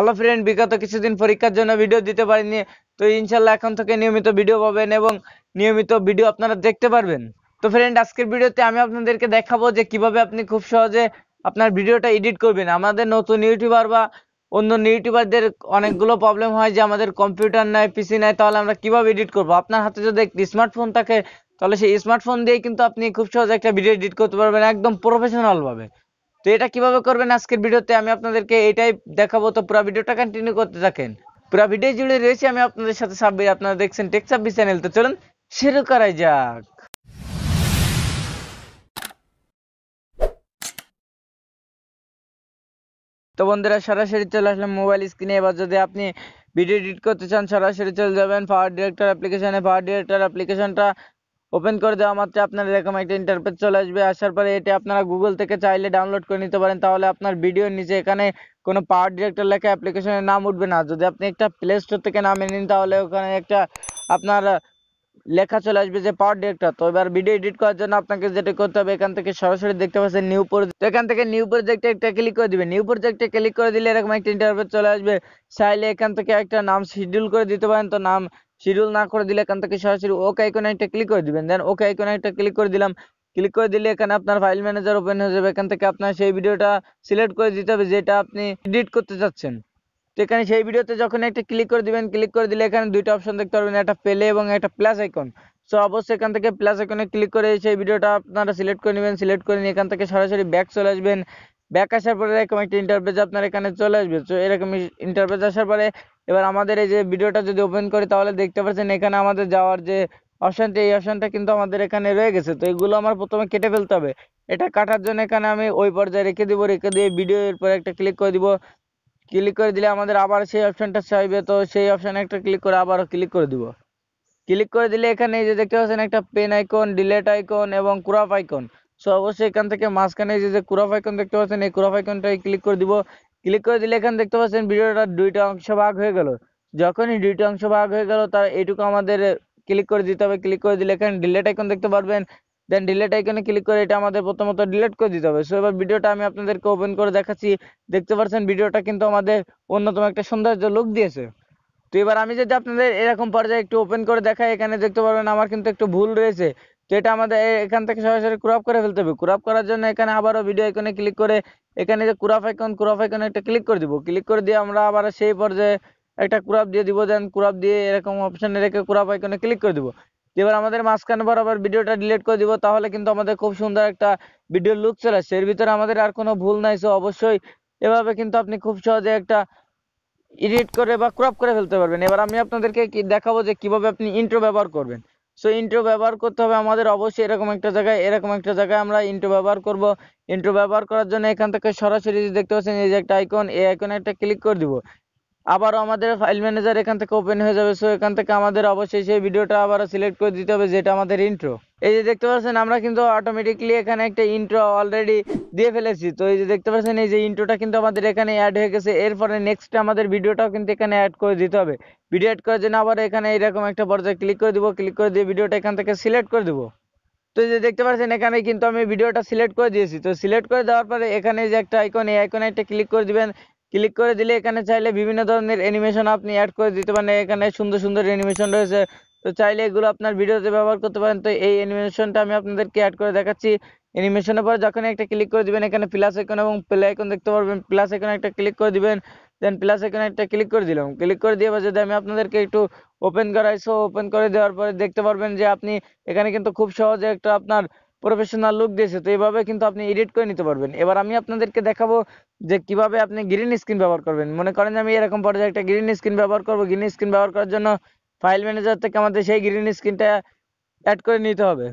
hello friend বিগত কিছুদিন পরীক্ষার জন্য ভিডিও দিতে পারিনি তো ইনশাল্লাহ এখন থেকে নিয়মিত ভিডিও পাবেন এবং নিয়মিত ভিডিও আপনারা দেখতে পারবেন তো ফ্রেন্ড আজকের ভিডিওতে আমি আপনাদেরকে দেখাবো যে কিভাবে আপনি খুব সহজে আপনার ভিডিওটা এডিট করবেন আমাদের নতুন ইউটিউবার বা অন্য ইউটিউবারদের অনেকগুলো প্রবলেম হয় যে আমাদের কম্পিউটার নাই পিসি নাই তাহলে আমরা কিভাবে এডিট করব আপনার হাতে যদি একটি স্মার্টফোন থাকে তাহলে সেই স্মার্টফোন দিয়ে কিন্তু আপনি খুব সহজে একটা ভিডিও এডিট করতে পারবেন একদম প্রফেশনালভাবে তো এটা কিভাবে করবেন আজকের ভিডিওতে আমি আপনাদেরকে এটাই দেখাবো তো পুরো ভিডিওটা কন্টিনিউ করতে থাকেন পুরো ভিডিও জুড়ে রয়েছে আমি আপনাদের সাথে সাব্বির আপনারা দেখছেন টেক সাব্বির চ্যানেল তো চলুন শুরু করা যাক তো বন্ধুরা সরাসরি চলে আসলাম মোবাইল স্ক্রিনে এবার যদি আপনি ভিডিও এডিট করতে চান সরাসরি চলে যাবেন পাওয়ার ডিরেক্টর অ্যাপ্লিকেশানে পাওয়ার ডিরেক্টর অ্যাপ্লিকেশানটা ওপেন করে দেওয়া মাত্র আপনার এরকম একটা ইন্টারপেজ চলে আসবে আসার পরে এটি আপনারা গুগল থেকে চাইলে ডাউনলোড করে নিতে পারেন তাহলে আপনার ভিডিওর নিচে এখানে কোনো পাওয়ার ডিরেক্টর লেখা অ্যাপ্লিকেশনের নাম উঠবে না যদি আপনি একটা প্লে স্টোর থেকে নামে নিন তাহলে ওখানে একটা আপনার লেখা চলে আসবে যে পাওয়ার ডিরেক্টর তো এবার ভিডিও এডিট করার জন্য আপনাকে যেটা করতে হবে এখান থেকে সরাসরি দেখতে পাচ্ছেন নিউ প্রজেক্ট এখান থেকে নিউ প্রজেক্টে একটা ক্লিক করে দিবেন নিউ প্রজেক্টে ক্লিক করে দিলে এরকম একটা ইন্টারভিউ চলে আসবে চাইলে এখান থেকে একটা নাম শিডিউল করে দিতে পারেন তো নাম শিডিউল না করে দিলে এখান থেকে সরাসরি ওকে আইকনে একটা ক্লিক করে দিবেন দেন ওকে আইকনে একটা ক্লিক করে দিলাম ক্লিক করে দিলে এখানে আপনার ফাইল ম্যানেজার ওপেন হয়ে যাবে এখান থেকে আপনার সেই ভিডিওটা সিলেক্ট করে দিতে হবে যেটা আপনি এডিট করতে চাচ্ছেন তো এখানে সেই ভিডিওতে যখন একটা ক্লিক করে দিবেন ক্লিক করে দিলে এখানে দুইটা অপশন দেখতে পারবেন একটা পেলে এবং একটা প্লাস আইকন সো অবশ্যই এখান থেকে প্লাস আইকনে ক্লিক করে সেই ভিডিওটা আপনারা সিলেক্ট করে নেবেন সিলেক্ট করে নিয়ে এখান থেকে সরাসরি ব্যাক চলে আসবেন ব্যাক আসার পরে এরকম একটা ইন্টারভেজ আপনার এখানে চলে আসবে তো এরকম ইন্টারভেজ আসার পরে এবার আমাদের এই যে ভিডিওটা যদি ওপেন করি তাহলে দেখতে পাচ্ছেন এখানে আমাদের যাওয়ার যে অপশানটি এই অপশানটা কিন্তু আমাদের এখানে রয়ে গেছে তো এগুলো আমার প্রথমে কেটে ফেলতে হবে এটা কাটার জন্য এখানে আমি ওই পর্যায়ে রেখে দিব রেখে দিয়ে ভিডিও এর পরে একটা ক্লিক করে দিব ক্লিক করে দিলে আমাদের আবার সেই অপশানটা চাইবে তো সেই অপশানে একটা ক্লিক করে আবারও ক্লিক করে দিব ক্লিক করে দিলে এখানে এই যে দেখতে পাচ্ছেন একটা পেন আইকন ডিলেট আইকন এবং ক্রপ আইকন সো অবশ্যই এখান থেকে মাঝখানে এই যে ক্রপ আইকন দেখতে পাচ্ছেন এই ক্রপ আইকনটাই ক্লিক করে দিব ক্লিক করে দিলে এখানে দেখতে পাচ্ছেন ভিডিওটা দুইটা অংশ ভাগ হয়ে গেল যখনই দুইটা অংশ ভাগ হয়ে গেল তার এটুকু আমাদের ক্লিক করে দিতে হবে ক্লিক করে দিলে এখানে ডিলেট আইকন দেখতে পারবেন দেন ডিলেট আইকনে ক্লিক করে এটা আমাদের প্রথমত ডিলেট করে দিতে হবে সো এবার ভিডিওটা আমি আপনাদেরকে ওপেন করে দেখাচ্ছি দেখতে পাচ্ছেন ভিডিওটা কিন্তু আমাদের অন্যতম একটা সৌন্দর্য লুক দিয়েছে তো এবার আমি যদি আপনাদের এরকম পর্যায়ে একটু ওপেন করে দেখাই এখানে দেখতে পারবেন আমার কিন্তু একটু ভুল রয়েছে তো এটা আমাদের এখান থেকে সরাসরি ক্রপ করে ফেলতে হবে ক্রপ করার জন্য এখানে আবারও ভিডিও আইকনে ক্লিক করে এখানে যে ক্রপ আইকন ক্রপ আইকনে একটা ক্লিক করে দিব ক্লিক করে দিয়ে আমরা আবার সেই পর্যায়ে একটা ক্রপ দিয়ে দিব দেন ক্রপ দিয়ে এরকম অপশানে রেখে ক্রপ আইকনে ক্লিক করে দিব এবার আমাদের মাঝখানে বরাবর ভিডিওটা ডিলিট করে দিব তাহলে কিন্তু আমাদের খুব সুন্দর একটা ভিডিও লুক চলে আসছে এর ভিতরে আমাদের আর কোনো ভুল নাই সো অবশ্যই এভাবে কিন্তু আপনি খুব সহজে একটা এডিট করে বা ক্রপ করে ফেলতে পারবেন এবার আমি আপনাদেরকে দেখাবো যে কিভাবে আপনি ইন্ট্রো ব্যবহার করবেন সো ইন্ট্রো ব্যবহার করতে হবে আমাদের অবশ্যই এরকম একটা জায়গায় এরকম একটা জায়গায় আমরা ইন্ট্রো ব্যবহার করব ইন্ট্রো ব্যবহার করার জন্য এখান থেকে সরাসরি দেখতে পাচ্ছেন এই যে একটা আইকন এই আইকনে একটা ক্লিক করে দিব আবার আমাদের ফাইল ম্যানেজার এখান থেকে ওপেন হয়ে যাবে সো এখান থেকে আমাদের অবশ্যই সেই ভিডিওটা আবার সিলেক্ট করে দিতে হবে যেটা আমাদের ইন্ট্রো এই যে দেখতে পাচ্ছেন আমরা কিন্তু অটোমেটিকলি এখানে একটা ইন্ট্রো অলরেডি দিয়ে ফেলেছি তো এই যে দেখতে পাচ্ছেন এই যে ইন্ট্রোটা কিন্তু আমাদের এখানে অ্যাড হয়ে গেছে এরপরে নেক্সট আমাদের ভিডিওটাও কিন্তু এখানে অ্যাড করে দিতে হবে ভিডিও অ্যাড করার জন্য আবার এখানে এরকম একটা পর্যায়ে ক্লিক করে দিব ক্লিক করে দিয়ে ভিডিওটা এখান থেকে সিলেক্ট করে দেবো তো যে দেখতে পাচ্ছেন এখানে কিন্তু আমি ভিডিওটা সিলেক্ট করে দিয়েছি তো সিলেক্ট করে দেওয়ার পরে এখানে যে একটা আইকন এই আইকনে একটা ক্লিক করে দিবেন ক্লিক করে দিলে এখানে চাইলে বিভিন্ন ধরনের অ্যানিমেশন আপনি অ্যাড করে দিতে পারেন এখানে সুন্দর সুন্দর অ্যানিমেশন রয়েছে তো চাইলে এগুলো আপনার ভিডিওতে ব্যবহার করতে পারেন তো এই অ্যানিমেশনটা আমি আপনাদেরকে অ্যাড করে দেখাচ্ছি অ্যানিমেশনের পরে যখন একটা ক্লিক করে দিবেন এখানে প্লাস আইকন এবং প্লে আইকন দেখতে পারবেন প্লাস আইকন একটা ক্লিক করে দিবেন দেন প্লাস আইকন একটা ক্লিক করে দিলাম ক্লিক করে দিয়ে যদি আমি আপনাদেরকে একটু ওপেন করাই সো ওপেন করে দেওয়ার পরে দেখতে পারবেন যে আপনি এখানে কিন্তু খুব সহজে একটা আপনার প্রফেশনাল লুক দিয়েছে তো এইভাবে কিন্তু আপনি এডিট করে নিতে পারবেন এবার আমি আপনাদেরকে দেখাবো যে কিভাবে আপনি গ্রিন স্ক্রিন ব্যবহার করবেন মনে করেন আমি এরকম পর্যায়ে একটা গ্রিন স্ক্রিন ব্যবহার করবো গ্রিন স্ক্রিন ব্যবহার করার জন্য ফাইল ম্যানেজার থেকে আমাদের সেই গ্রিন স্ক্রিনটা অ্যাড করে নিতে হবে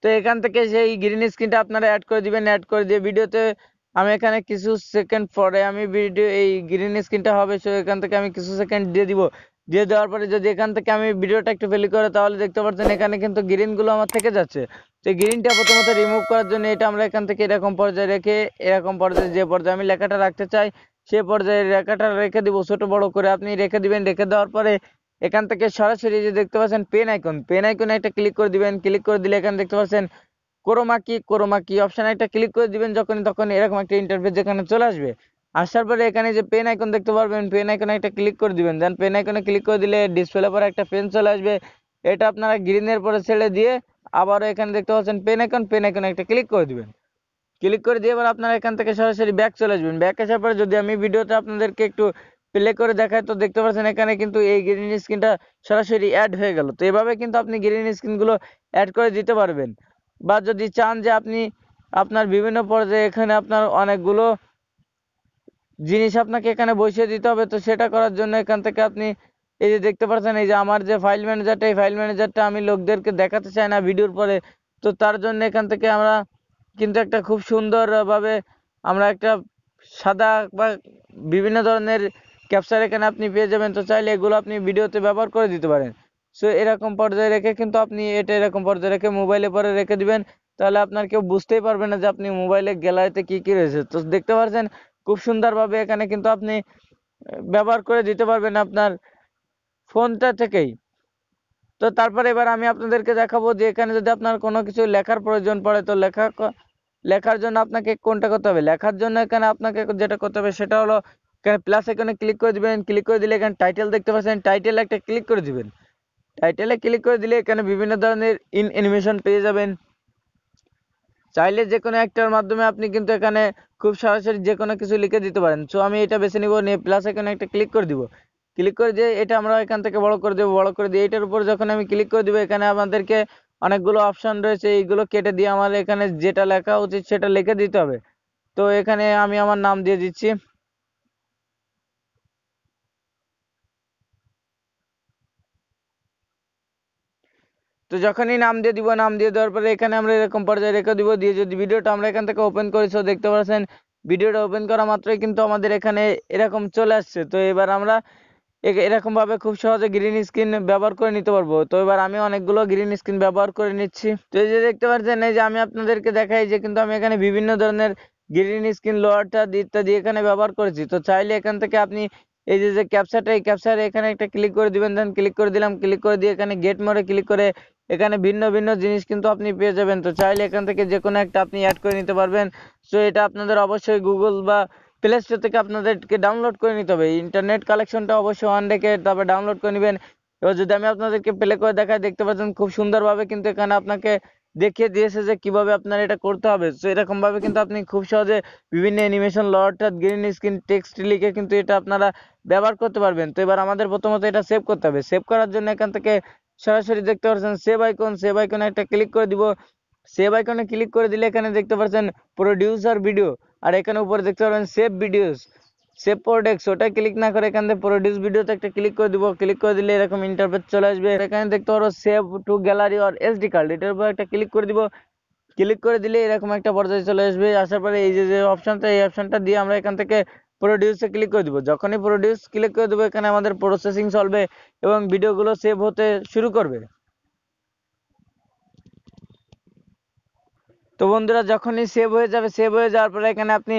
তো এখান থেকে সেই গ্রিন স্ক্রিনটা আপনারা অ্যাড করে দিবেন অ্যাড করে দিয়ে ভিডিওতে আমি এখানে কিছু সেকেন্ড পরে আমি ভিডিও এই গ্রিন স্ক্রিনটা হবে সো এখান থেকে আমি কিছু সেকেন্ড দিয়ে দিব দিয়ে দেওয়ার পরে যদি এখান থেকে আমি ভিডিওটা একটু ভ্যালি করে তাহলে দেখতে পাচ্ছেন এখানে কিন্তু গ্রিনগুলো আমার থেকে যাচ্ছে তো গ্রিনটা প্রথমত রিমুভ করার জন্য এটা আমরা এখান থেকে এরকম পর্যায়ে রেখে এরকম পর্যায়ে যে পর্যায়ে আমি লেখাটা রাখতে চাই সে পর্যায়ে রেখাটা রেখে দিব ছোট বড় করে আপনি রেখে দিবেন রেখে দেওয়ার পরে এখান থেকে সরাসরি যে দেখতে পাচ্ছেন পেন আইকন পেন আইকনে একটা ক্লিক করে দিবেন ক্লিক করে দিলে এখানে দেখতে পাচ্ছেন ক্রোমা কি ক্রোমা কি অপশন একটা ক্লিক করে দিবেন যখন তখন এরকম একটা ইন্টারফেস যেখানে চলে আসবে আসার পরে এখানে যে পেন আইকন দেখতে পারবেন পেন আইকনে একটা ক্লিক করে দিবেন দেন পেন আইকনে ক্লিক করে দিলে ডিসপ্লে পরে একটা পেন চলে আসবে এটা আপনারা গ্রিনের পরে ছেড়ে দিয়ে আবারও এখানে দেখতে পাচ্ছেন পেন আইকন পেন আইকনে একটা ক্লিক করে দিবেন ক্লিক করে দিয়ে এবার আপনারা এখান থেকে সরাসরি ব্যাক চলে আসবেন ব্যাক আসার পরে যদি আমি ভিডিওটা আপনাদেরকে একটু প্লে করে দেখায় তো দেখতে পাচ্ছেন এখানে কিন্তু এই গ্রিন স্ক্রিনটা সরাসরি অ্যাড হয়ে গেল তো এভাবে কিন্তু আপনি গ্রিন স্ক্রিনগুলো অ্যাড করে দিতে পারবেন বা যদি চান যে আপনি আপনার বিভিন্ন পর্যায়ে এখানে আপনার অনেকগুলো জিনিস আপনাকে এখানে বসিয়ে দিতে হবে তো সেটা করার জন্য এখান থেকে আপনি এই যে দেখতে পাচ্ছেন এই যে আমার যে ফাইল ম্যানেজারটা এই ফাইল ম্যানেজারটা আমি লোকদেরকে দেখাতে চাই না ভিডিওর পরে তো তার জন্য এখান থেকে আমরা কিন্তু একটা খুব সুন্দরভাবে আমরা একটা সাদা বা বিভিন্ন ধরনের ক্যাপচার এখানে আপনি পেয়ে যাবেন তো চাইলে এগুলো আপনি ভিডিওতে ব্যবহার করে দিতে পারেন সো এরকম পর্যায়ে রেখে কিন্তু আপনি এটা এরকম পর্যায়ে রেখে মোবাইলে পরে রেখে দিবেন তাহলে আপনার কেউ বুঝতেই পারবে না যে আপনি মোবাইলে গ্যালারিতে কি কি রয়েছে তো দেখতে পাচ্ছেন খুব সুন্দরভাবে এখানে কিন্তু আপনি ব্যবহার করে দিতে পারবেন আপনার ফোনটা থেকেই তো তারপরে এবার আমি আপনাদেরকে দেখাবো যে এখানে যদি আপনার কোনো কিছু লেখার প্রয়োজন পড়ে তো লেখা লেখার জন্য আপনাকে কোনটা করতে হবে লেখার জন্য এখানে আপনাকে যেটা করতে হবে সেটা হলো এখানে প্লাস এখানে ক্লিক করে দিবেন ক্লিক করে দিলে এখানে টাইটেল দেখতে পাচ্ছেন টাইটেল একটা ক্লিক করে দিবেন টাইটেলে ক্লিক করে দিলে এখানে বিভিন্ন ধরনের ইন অ্যানিমেশন পেয়ে যাবেন চাইলে যে কোনো একটার মাধ্যমে আপনি কিন্তু এখানে খুব সরাসরি যে কোনো কিছু লিখে দিতে পারেন সো আমি এটা বেছে নিব নিয়ে প্লাস এখানে একটা ক্লিক করে দিব ক্লিক করে যে এটা আমরা এখান থেকে বড় করে দেবো বড় করে দিয়ে এটার উপর যখন আমি ক্লিক করে দিব এখানে আমাদেরকে অনেকগুলো অপশান রয়েছে এইগুলো কেটে দিয়ে আমার এখানে যেটা লেখা উচিত সেটা লিখে দিতে হবে তো এখানে আমি আমার নাম দিয়ে দিচ্ছি তো যখনই নাম দিয়ে দিব নাম দিয়ে দেওয়ার পরে এখানে আমরা এরকম পর্যায়ে রেখে দিব দিয়ে যদি ভিডিওটা আমরা এখান থেকে ওপেন করি সো দেখতে পাচ্ছেন ভিডিওটা ওপেন করা মাত্রই কিন্তু আমাদের এখানে এরকম চলে আসছে তো এবার আমরা এরকমভাবে খুব সহজে গ্রিন স্ক্রিন ব্যবহার করে নিতে পারবো তো এবার আমি অনেকগুলো গ্রিন স্ক্রিন ব্যবহার করে নিচ্ছি তো এই যে দেখতে পাচ্ছেন এই যে আমি আপনাদেরকে দেখাই যে কিন্তু আমি এখানে বিভিন্ন ধরনের গ্রিন স্ক্রিন লোয়ারটা ইত্যাদি এখানে ব্যবহার করেছি তো চাইলে এখান থেকে আপনি এই যে যে ক্যাপচারটা এই ক্যাপচার এখানে একটা ক্লিক করে দিবেন দেন ক্লিক করে দিলাম ক্লিক করে দিয়ে এখানে গেট মোড়ে ক্লিক করে এখানে ভিন্ন ভিন্ন জিনিস কিন্তু আপনি পেয়ে যাবেন তো চাইলে এখান থেকে যে কোনো একটা আপনি অ্যাড করে নিতে পারবেন সো এটা আপনাদের অবশ্যই গুগল বা প্লে স্টোর থেকে আপনাদেরকে ডাউনলোড করে নিতে হবে ইন্টারনেট কালেকশনটা অবশ্যই অন রেখে তারপর ডাউনলোড করে নেবেন এবার যদি আমি আপনাদেরকে প্লে করে দেখাই দেখতে পাচ্ছেন খুব সুন্দরভাবে কিন্তু এখানে আপনাকে দেখিয়ে দিয়েছে যে কিভাবে আপনার এটা করতে হবে তো এরকমভাবে কিন্তু আপনি খুব সহজে বিভিন্ন অ্যানিমেশন ল গ্রিন স্ক্রিন টেক্সট লিখে কিন্তু এটা আপনারা ব্যবহার করতে পারবেন তো এবার আমাদের প্রথমত এটা সেভ করতে হবে সেভ করার জন্য এখান থেকে সরাসরি দেখতে পাচ্ছেন সেভ আইকন সেভ আইকনে একটা ক্লিক করে দিব সেভ আইকনে ক্লিক করে দিলে এখানে দেখতে পাচ্ছেন প্রোডিউসার ভিডিও আর এখানে উপরে দেখতে পারবেন সেভ ভিডিওস সেভ প্রোডেক্টস ওটা ক্লিক না করে এখান থেকে প্রোডিউস ভিডিওতে একটা ক্লিক করে দিব ক্লিক করে দিলে এরকম ইন্টারফেস চলে আসবে এখানে দেখতে পারো সেভ টু গ্যালারি আর এসডি কার্ড এটার উপর একটা ক্লিক করে দিব ক্লিক করে দিলে এরকম একটা পর্যায়ে চলে আসবে আসার পরে এই যে যে অপশনটা এই অপশনটা দিয়ে আমরা এখান থেকে প্রোডিউসে ক্লিক করে দিব যখনই প্রোডিউস ক্লিক করে দেবো এখানে আমাদের প্রসেসিং চলবে এবং ভিডিওগুলো সেভ হতে শুরু করবে তো বন্ধুরা যখনই সেভ হয়ে যাবে সেভ হয়ে যাওয়ার পরে এখানে আপনি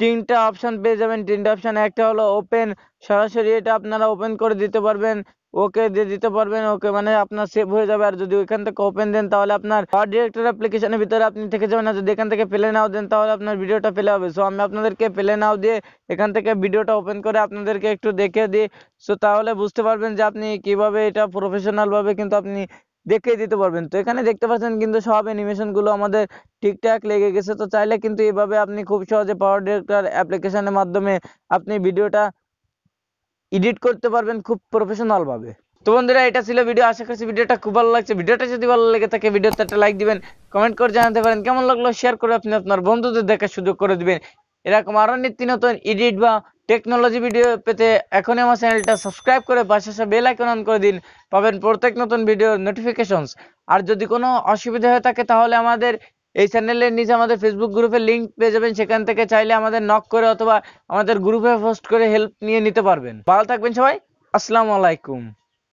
তিনটা অপশান পেয়ে যাবেন তিনটা অপশান একটা হলো ওপেন সরাসরি এটা আপনারা ওপেন করে দিতে পারবেন ওকে দিয়ে দিতে পারবেন ওকে মানে আপনার সেভ হয়ে যাবে আর যদি ওইখান থেকে ওপেন দেন তাহলে আপনার পাওয়ার ডিরেক্টর অ্যাপ্লিকেশনের ভিতরে আপনি থেকে যাবেন আর যদি এখান থেকে ফেলে নাও দেন তাহলে আপনার ভিডিওটা ফেলে হবে সো আমি আপনাদেরকে ফেলে নাও দিয়ে এখান থেকে ভিডিওটা ওপেন করে আপনাদেরকে একটু দেখে দিই সো তাহলে বুঝতে পারবেন যে আপনি কিভাবে এটা প্রফেশনালভাবে কিন্তু আপনি দেখিয়ে দিতে পারবেন তো এখানে দেখতে পাচ্ছেন কিন্তু সব গুলো আমাদের ঠিকঠাক লেগে গেছে তো চাইলে কিন্তু এভাবে আপনি খুব সহজে পাওয়ার ডিরেক্টর অ্যাপ্লিকেশনের মাধ্যমে আপনি ভিডিওটা এডিট করতে পারবেন খুব ভাবে তো বন্ধুরা এটা ছিল ভিডিও আশা করছি ভিডিওটা খুব ভালো লাগছে ভিডিওটা যদি ভালো লেগে থাকে ভিডিওতে একটা লাইক দিবেন কমেন্ট করে জানাতে পারেন কেমন লাগলো শেয়ার করে আপনি আপনার বন্ধুদের দেখার সুযোগ করে দিবেন এরকম আরও নিত্য নতুন এডিট বা টেকনোলজি ভিডিও পেতে এখনই আমার চ্যানেলটা সাবস্ক্রাইব করে পাশে আসা বেল আইকন অন করে দিন পাবেন প্রত্যেক নতুন ভিডিওর নোটিফিকেশনস আর যদি কোনো অসুবিধা হয়ে থাকে তাহলে আমাদের এই চ্যানেলের নিজ আমাদের ফেসবুক গ্রুপে লিঙ্ক পেয়ে যাবেন সেখান থেকে চাইলে আমাদের নক করে অথবা আমাদের গ্রুপে পোস্ট করে হেল্প নিয়ে নিতে পারবেন ভালো থাকবেন সবাই আসসালামু আলাইকুম